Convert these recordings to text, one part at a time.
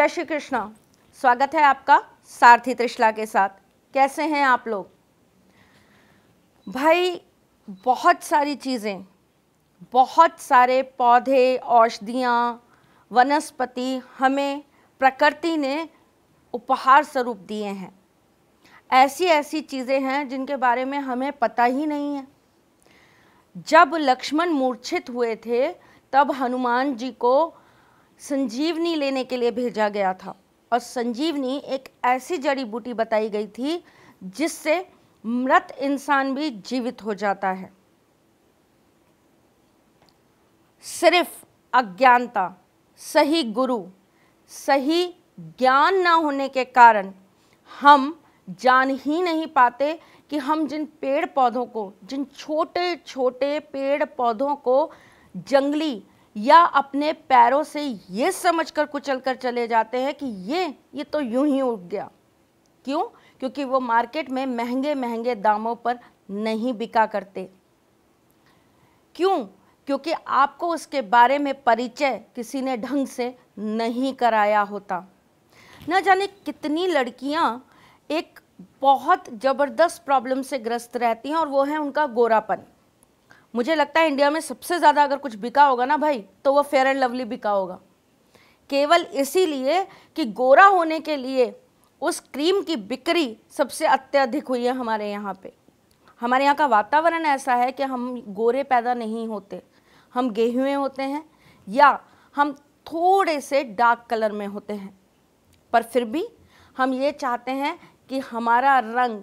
जय श्री कृष्णा स्वागत है आपका सारथी त्रिशला के साथ कैसे हैं आप लोग भाई बहुत सारी चीज़ें बहुत सारे पौधे औषधियाँ वनस्पति हमें प्रकृति ने उपहार स्वरूप दिए हैं ऐसी ऐसी चीज़ें हैं जिनके बारे में हमें पता ही नहीं है जब लक्ष्मण मूर्छित हुए थे तब हनुमान जी को संजीवनी लेने के लिए भेजा गया था और संजीवनी एक ऐसी जड़ी बूटी बताई गई थी जिससे मृत इंसान भी जीवित हो जाता है सिर्फ अज्ञानता सही गुरु सही ज्ञान ना होने के कारण हम जान ही नहीं पाते कि हम जिन पेड़ पौधों को जिन छोटे छोटे पेड़ पौधों को जंगली या अपने पैरों से ये समझ कर कुचल कर चले जाते हैं कि ये ये तो यूं ही उग गया क्यों क्योंकि वो मार्केट में महंगे महंगे दामों पर नहीं बिका करते क्यों क्योंकि आपको उसके बारे में परिचय किसी ने ढंग से नहीं कराया होता न जाने कितनी लड़कियां एक बहुत ज़बरदस्त प्रॉब्लम से ग्रस्त रहती हैं और वो है उनका गोरापन मुझे लगता है इंडिया में सबसे ज़्यादा अगर कुछ बिका होगा ना भाई तो वो फेयर एंड लवली बिका होगा केवल इसीलिए कि गोरा होने के लिए उस क्रीम की बिक्री सबसे अत्यधिक हुई है हमारे यहाँ पे हमारे यहाँ का वातावरण ऐसा है कि हम गोरे पैदा नहीं होते हम गेहुएँ होते हैं या हम थोड़े से डार्क कलर में होते हैं पर फिर भी हम ये चाहते हैं कि हमारा रंग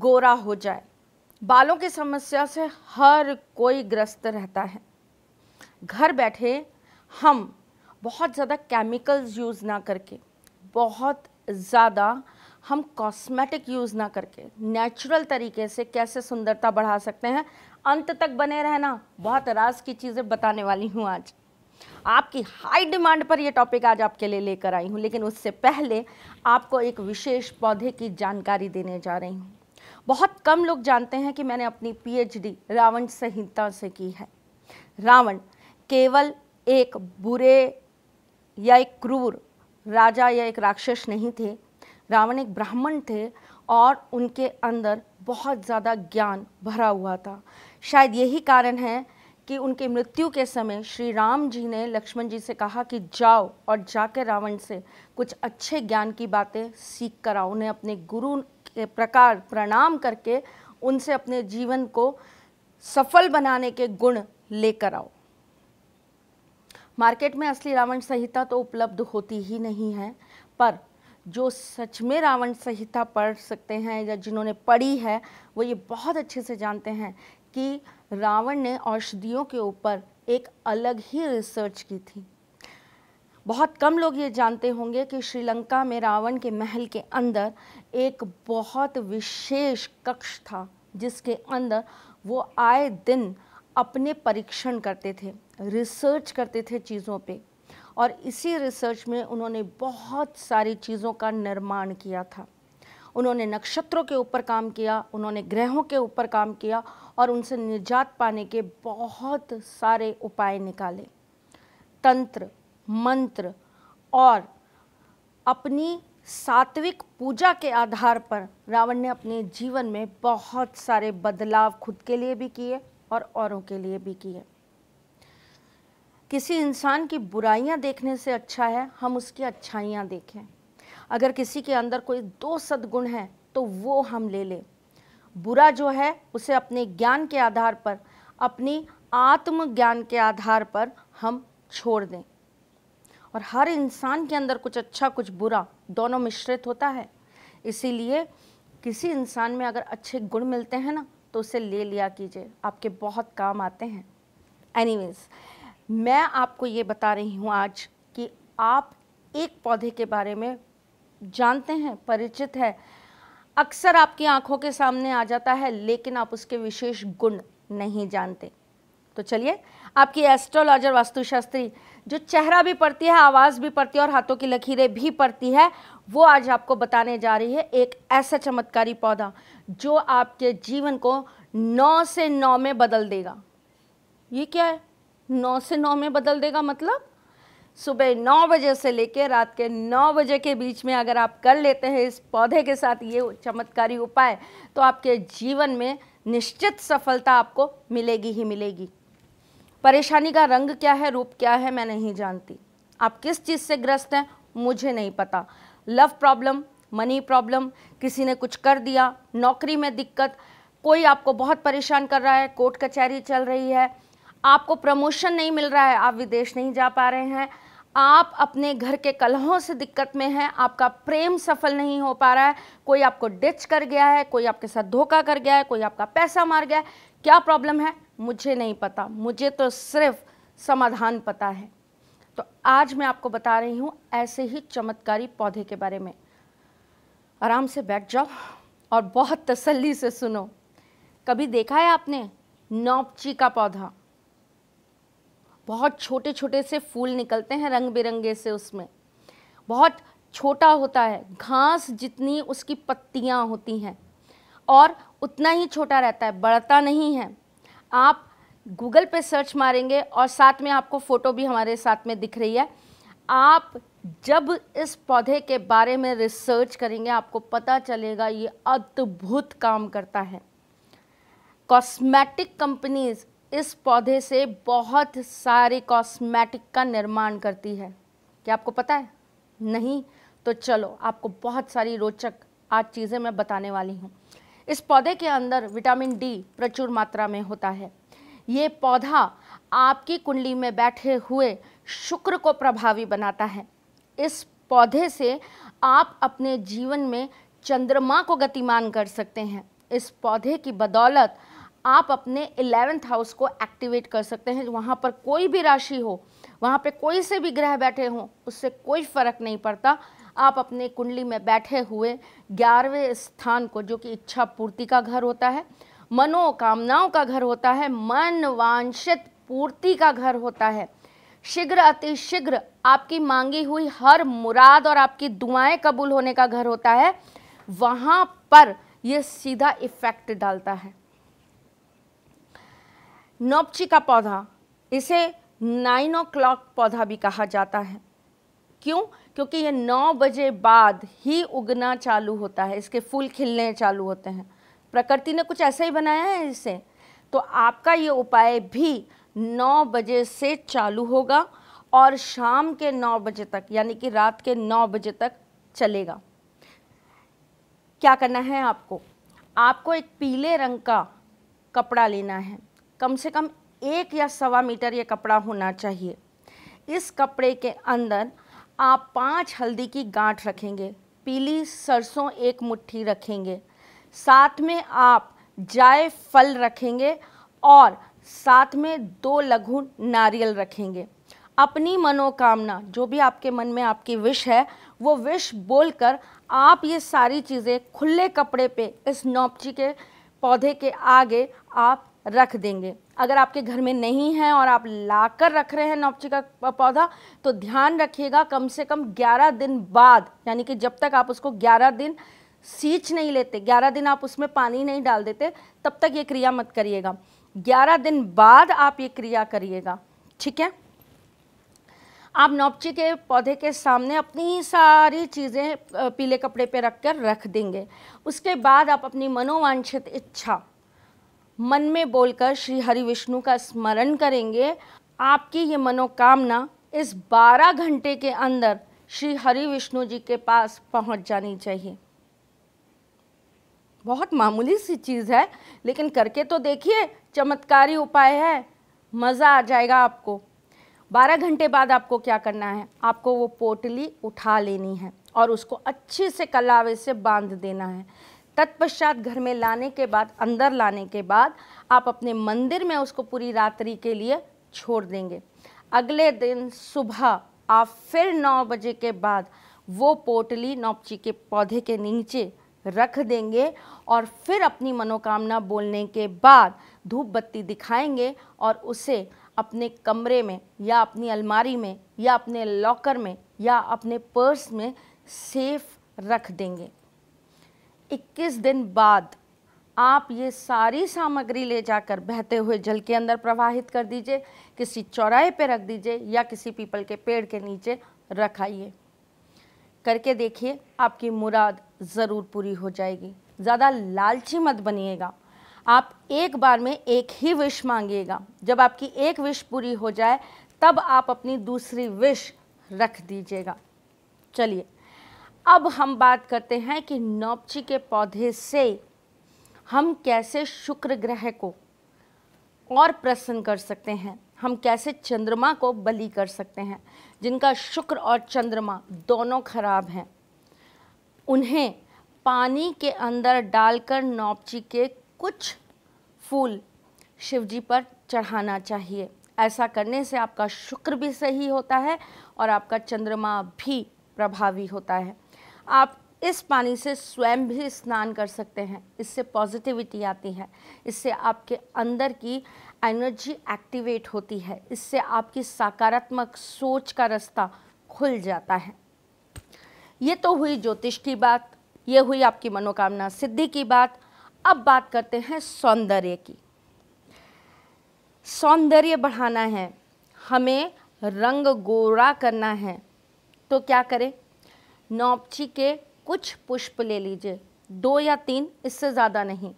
गोरा हो जाए बालों की समस्या से हर कोई ग्रस्त रहता है घर बैठे हम बहुत ज़्यादा केमिकल्स यूज़ ना करके बहुत ज़्यादा हम कॉस्मेटिक यूज़ ना करके नेचुरल तरीके से कैसे सुंदरता बढ़ा सकते हैं अंत तक बने रहना बहुत राज की चीज़ें बताने वाली हूँ आज आपकी हाई डिमांड पर यह टॉपिक आज आपके लिए लेकर आई हूँ लेकिन उससे पहले आपको एक विशेष पौधे की जानकारी देने जा रही हूँ बहुत कम लोग जानते हैं कि मैंने अपनी पीएचडी रावण संहिता से की है रावण केवल एक बुरे या एक क्रूर राजा या एक राक्षस नहीं थे रावण एक ब्राह्मण थे और उनके अंदर बहुत ज़्यादा ज्ञान भरा हुआ था शायद यही कारण है कि उनके मृत्यु के समय श्री राम जी ने लक्ष्मण जी से कहा कि जाओ और जाकर रावण से कुछ अच्छे ज्ञान की बातें सीख कर आओ उन्हें अपने गुरु के प्रकार प्रणाम करके उनसे अपने जीवन को सफल बनाने के गुण लेकर आओ मार्केट में असली रावण संहिता तो उपलब्ध होती ही नहीं है पर जो सच में रावण संहिता पढ़ सकते हैं या जिन्होंने पढ़ी है वो ये बहुत अच्छे से जानते हैं कि रावण ने औषधियों के ऊपर एक अलग ही रिसर्च की थी बहुत कम लोग ये जानते होंगे कि श्रीलंका में रावण के महल के अंदर एक बहुत विशेष कक्ष था जिसके अंदर वो आए दिन अपने परीक्षण करते थे रिसर्च करते थे चीज़ों पे और इसी रिसर्च में उन्होंने बहुत सारी चीज़ों का निर्माण किया था उन्होंने नक्षत्रों के ऊपर काम किया उन्होंने ग्रहों के ऊपर काम किया और उनसे निजात पाने के बहुत सारे उपाय निकाले तंत्र मंत्र और अपनी सात्विक पूजा के आधार पर रावण ने अपने जीवन में बहुत सारे बदलाव खुद के लिए भी किए और औरों के लिए भी किए किसी इंसान की बुराइयां देखने से अच्छा है हम उसकी अच्छाइयां देखें अगर किसी के अंदर कोई दो सद्गुण हैं तो वो हम ले लें बुरा जो है उसे अपने ज्ञान के आधार पर अपनी आत्मज्ञान के आधार पर हम छोड़ दें और हर इंसान के अंदर कुछ अच्छा कुछ बुरा दोनों मिश्रित होता है इसीलिए किसी इंसान में अगर अच्छे गुण मिलते हैं ना तो उसे ले लिया कीजिए आपके बहुत काम आते हैं एनीवेज मैं आपको ये बता रही हूँ आज कि आप एक पौधे के बारे में जानते हैं परिचित है अक्सर आपकी आंखों के सामने आ जाता है लेकिन आप उसके विशेष गुण नहीं जानते तो चलिए आपकी एस्ट्रोलॉजर वास्तुशास्त्री जो चेहरा भी पड़ती है आवाज़ भी पड़ती है और हाथों की लकीरें भी पड़ती है वो आज आपको बताने जा रही है एक ऐसा चमत्कारी पौधा जो आपके जीवन को नौ से नौ में बदल देगा ये क्या है नौ से नौ में बदल देगा मतलब सुबह नौ बजे से लेकर रात के नौ बजे के बीच में अगर आप कर लेते हैं इस पौधे के साथ ये चमत्कारी उपाय तो आपके जीवन में निश्चित सफलता आपको मिलेगी ही मिलेगी परेशानी का रंग क्या है रूप क्या है मैं नहीं जानती आप किस चीज़ से ग्रस्त हैं मुझे नहीं पता लव प्रॉब्लम मनी प्रॉब्लम किसी ने कुछ कर दिया नौकरी में दिक्कत कोई आपको बहुत परेशान कर रहा है कोर्ट कचहरी चल रही है आपको प्रमोशन नहीं मिल रहा है आप विदेश नहीं जा पा रहे हैं आप अपने घर के कलहों से दिक्कत में हैं आपका प्रेम सफल नहीं हो पा रहा है कोई आपको डिच कर गया है कोई आपके साथ धोखा कर गया है कोई आपका पैसा मार गया है क्या प्रॉब्लम है मुझे नहीं पता मुझे तो सिर्फ समाधान पता है तो आज मैं आपको बता रही हूँ ऐसे ही चमत्कारी पौधे के बारे में आराम से बैठ जाओ और बहुत तसल्ली से सुनो कभी देखा है आपने नौपची का पौधा बहुत छोटे छोटे से फूल निकलते हैं रंग बिरंगे से उसमें बहुत छोटा होता है घास जितनी उसकी पत्तियाँ होती हैं और उतना ही छोटा रहता है बढ़ता नहीं है आप गूगल पे सर्च मारेंगे और साथ में आपको फ़ोटो भी हमारे साथ में दिख रही है आप जब इस पौधे के बारे में रिसर्च करेंगे आपको पता चलेगा ये अद्भुत काम करता है कॉस्मेटिक कंपनीज इस पौधे से बहुत सारे कॉस्मेटिक का निर्माण करती है क्या आपको पता है नहीं तो चलो आपको बहुत सारी रोचक आज चीज़ें मैं बताने वाली हूँ इस पौधे के अंदर विटामिन डी प्रचुर मात्रा में होता है ये पौधा आपकी कुंडली में बैठे हुए शुक्र को प्रभावी बनाता है इस पौधे से आप अपने जीवन में चंद्रमा को गतिमान कर सकते हैं इस पौधे की बदौलत आप अपने इलेवेंथ हाउस को एक्टिवेट कर सकते हैं वहाँ पर कोई भी राशि हो वहाँ पे कोई से भी ग्रह बैठे हों उससे कोई फ़र्क नहीं पड़ता आप अपने कुंडली में बैठे हुए ग्यारहवें स्थान को जो कि इच्छा पूर्ति का घर होता है मनोकामनाओं का घर होता है मन वांछित पूर्ति का घर होता है शीघ्र अतिशीघ्र आपकी मांगी हुई हर मुराद और आपकी दुआएं कबूल होने का घर होता है वहां पर यह सीधा इफेक्ट डालता है नोपची का पौधा इसे नाइन ओ क्लॉक पौधा भी कहा जाता है क्यों क्योंकि ये नौ बजे बाद ही उगना चालू होता है इसके फूल खिलने चालू होते हैं प्रकृति ने कुछ ऐसा ही बनाया है इसे तो आपका ये उपाय भी नौ बजे से चालू होगा और शाम के नौ बजे तक यानी कि रात के नौ बजे तक चलेगा क्या करना है आपको आपको एक पीले रंग का कपड़ा लेना है कम से कम एक या सवा मीटर ये कपड़ा होना चाहिए इस कपड़े के अंदर आप पाँच हल्दी की गांठ रखेंगे पीली सरसों एक मुट्ठी रखेंगे साथ में आप जायफल रखेंगे और साथ में दो लघु नारियल रखेंगे अपनी मनोकामना जो भी आपके मन में आपकी विश है वो विश बोलकर आप ये सारी चीज़ें खुले कपड़े पे इस नौपची के पौधे के आगे आप रख देंगे अगर आपके घर में नहीं है और आप लाकर रख रहे हैं नौपची का पौधा तो ध्यान रखिएगा कम से कम 11 दिन बाद यानी कि जब तक आप उसको 11 दिन सींच नहीं लेते 11 दिन आप उसमें पानी नहीं डाल देते तब तक ये क्रिया मत करिएगा 11 दिन बाद आप ये क्रिया करिएगा ठीक है आप नौपची के पौधे के सामने अपनी सारी चीज़ें पीले कपड़े पर रख कर रख देंगे उसके बाद आप अपनी मनोवांछित इच्छा मन में बोलकर श्री हरि विष्णु का स्मरण करेंगे आपकी ये मनोकामना इस 12 घंटे के अंदर श्री हरि विष्णु जी के पास पहुंच जानी चाहिए बहुत मामूली सी चीज़ है लेकिन करके तो देखिए चमत्कारी उपाय है मज़ा आ जाएगा आपको 12 घंटे बाद आपको क्या करना है आपको वो पोटली उठा लेनी है और उसको अच्छे से कलावे से बांध देना है तत्पश्चात घर में लाने के बाद अंदर लाने के बाद आप अपने मंदिर में उसको पूरी रात्रि के लिए छोड़ देंगे अगले दिन सुबह आप फिर नौ बजे के बाद वो पोटली नौपची के पौधे के नीचे रख देंगे और फिर अपनी मनोकामना बोलने के बाद धूप बत्ती दिखाएंगे और उसे अपने कमरे में या अपनी अलमारी में या अपने लॉकर में या अपने पर्स में सेफ रख देंगे 21 दिन बाद आप ये सारी सामग्री ले जाकर बहते हुए जल के अंदर प्रवाहित कर दीजिए किसी चौराहे पे रख दीजिए या किसी पीपल के पेड़ के नीचे रखाइए करके देखिए आपकी मुराद ज़रूर पूरी हो जाएगी ज़्यादा लालची मत बनिएगा आप एक बार में एक ही विश मांगिएगा जब आपकी एक विश पूरी हो जाए तब आप अपनी दूसरी विश रख दीजिएगा चलिए अब हम बात करते हैं कि नौपची के पौधे से हम कैसे शुक्र ग्रह को और प्रसन्न कर सकते हैं हम कैसे चंद्रमा को बली कर सकते हैं जिनका शुक्र और चंद्रमा दोनों खराब हैं उन्हें पानी के अंदर डालकर नौपची के कुछ फूल शिवजी पर चढ़ाना चाहिए ऐसा करने से आपका शुक्र भी सही होता है और आपका चंद्रमा भी प्रभावी होता है आप इस पानी से स्वयं भी स्नान कर सकते हैं इससे पॉजिटिविटी आती है इससे आपके अंदर की एनर्जी एक्टिवेट होती है इससे आपकी सकारात्मक सोच का रास्ता खुल जाता है ये तो हुई ज्योतिष की बात ये हुई आपकी मनोकामना सिद्धि की बात अब बात करते हैं सौंदर्य की सौंदर्य बढ़ाना है हमें रंग गोरा करना है तो क्या करें नौपची के कुछ पुष्प ले लीजिए दो या तीन इससे ज़्यादा नहीं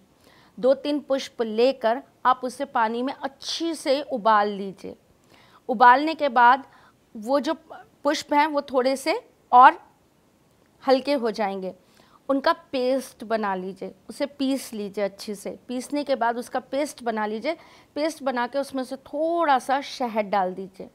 दो तीन पुष्प लेकर आप उसे पानी में अच्छी से उबाल लीजिए उबालने के बाद वो जो पुष्प हैं वो थोड़े से और हल्के हो जाएंगे उनका पेस्ट बना लीजिए उसे पीस लीजिए अच्छे से पीसने के बाद उसका पेस्ट बना लीजिए पेस्ट बना के उसमें से थोड़ा सा शहद डाल दीजिए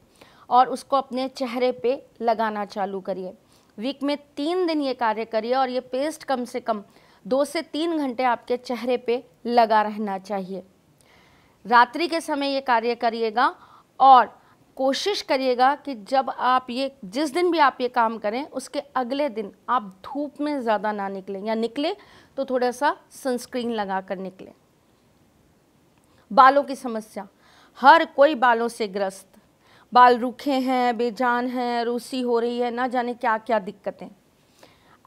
और उसको अपने चेहरे पे लगाना चालू करिए वीक में तीन दिन ये कार्य करिए और ये पेस्ट कम से कम दो से तीन घंटे आपके चेहरे पे लगा रहना चाहिए रात्रि के समय ये कार्य करिएगा और कोशिश करिएगा कि जब आप ये जिस दिन भी आप ये काम करें उसके अगले दिन आप धूप में ज़्यादा ना निकलें या निकले तो थोड़ा सा सनस्क्रीन लगा कर निकलें बालों की समस्या हर कोई बालों से ग्रस्त बाल रूखे हैं बेजान हैं रूसी हो रही है ना जाने क्या क्या दिक्कतें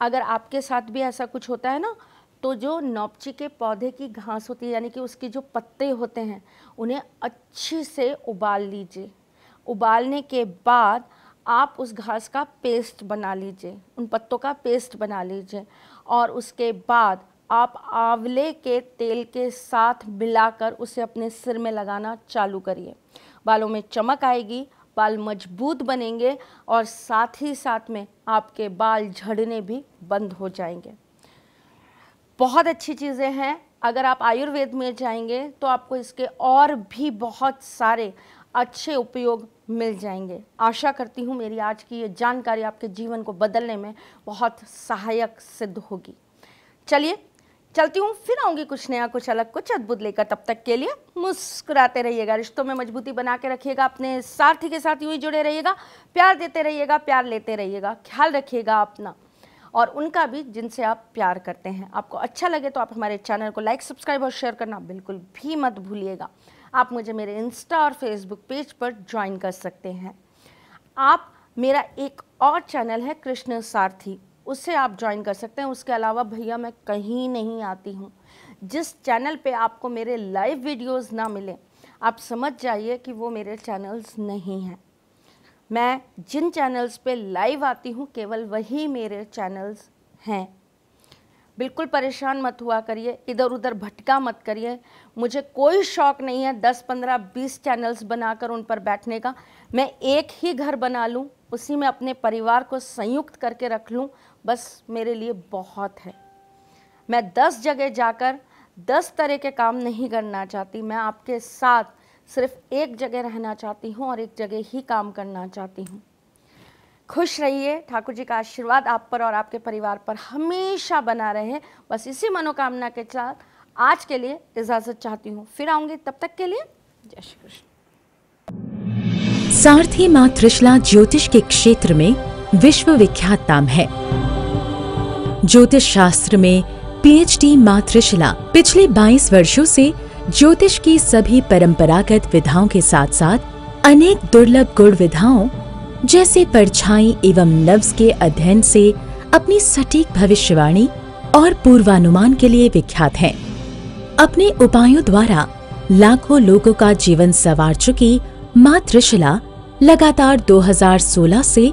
अगर आपके साथ भी ऐसा कुछ होता है ना तो जो नौपची के पौधे की घास होती है यानी कि उसके जो पत्ते होते हैं उन्हें अच्छे से उबाल लीजिए उबालने के बाद आप उस घास का पेस्ट बना लीजिए उन पत्तों का पेस्ट बना लीजिए और उसके बाद आप आंवले के तेल के साथ मिलाकर उसे अपने सिर में लगाना चालू करिए बालों में चमक आएगी बाल मजबूत बनेंगे और साथ ही साथ में आपके बाल झड़ने भी बंद हो जाएंगे बहुत अच्छी चीज़ें हैं अगर आप आयुर्वेद में जाएंगे तो आपको इसके और भी बहुत सारे अच्छे उपयोग मिल जाएंगे आशा करती हूँ मेरी आज की ये जानकारी आपके जीवन को बदलने में बहुत सहायक सिद्ध होगी चलिए चलती हूँ फिर आऊँगी कुछ नया कुछ अलग कुछ अद्भुत लेकर तब तक के लिए मुस्कुराते रहिएगा रिश्तों में मजबूती बना के रखिएगा अपने सारथी के साथ यूँ ही जुड़े रहिएगा प्यार देते रहिएगा प्यार लेते रहिएगा ख्याल रखिएगा अपना और उनका भी जिनसे आप प्यार करते हैं आपको अच्छा लगे तो आप हमारे चैनल को लाइक सब्सक्राइब और शेयर करना बिल्कुल भी मत भूलिएगा आप मुझे मेरे इंस्टा और फेसबुक पेज पर ज्वाइन कर सकते हैं आप मेरा एक और चैनल है कृष्ण सारथी उससे आप ज्वाइन कर सकते हैं उसके अलावा भैया मैं कहीं नहीं आती हूँ जिस चैनल पे आपको मेरे लाइव वीडियोस ना मिले आप समझ जाइए कि वो मेरे चैनल्स नहीं हैं मैं जिन चैनल्स पे लाइव आती हूँ केवल वही मेरे चैनल्स हैं बिल्कुल परेशान मत हुआ करिए इधर उधर भटका मत करिए मुझे कोई शौक़ नहीं है दस पंद्रह बीस चैनल्स बनाकर उन पर बैठने का मैं एक ही घर बना लूँ उसी में अपने परिवार को संयुक्त करके रख लूँ बस मेरे लिए बहुत है मैं दस जगह जाकर दस तरह के काम नहीं करना चाहती मैं आपके साथ सिर्फ एक जगह रहना चाहती हूँ और एक जगह ही काम करना चाहती हूँ खुश रहिए ठाकुर जी का आशीर्वाद आप पर और आपके परिवार पर हमेशा बना रहे बस इसी मनोकामना के साथ आज के लिए इजाज़त चाहती हूँ फिर आऊंगी तब तक के लिए जय श्री कृष्ण सारथी माँ त्रिशला ज्योतिष के क्षेत्र में विश्व विख्यात नाम है ज्योतिष शास्त्र में पीएचडी मातृशिला पिछले 22 वर्षों से ज्योतिष की सभी परंपरागत विधाओं के साथ साथ अनेक दुर्लभ गुण विधाओं जैसे परछाई एवं नब्ज के अध्ययन से अपनी सटीक भविष्यवाणी और पूर्वानुमान के लिए विख्यात हैं। अपने उपायों द्वारा लाखों लोगों का जीवन सवार चुकी मातृशिला लगातार 2016 से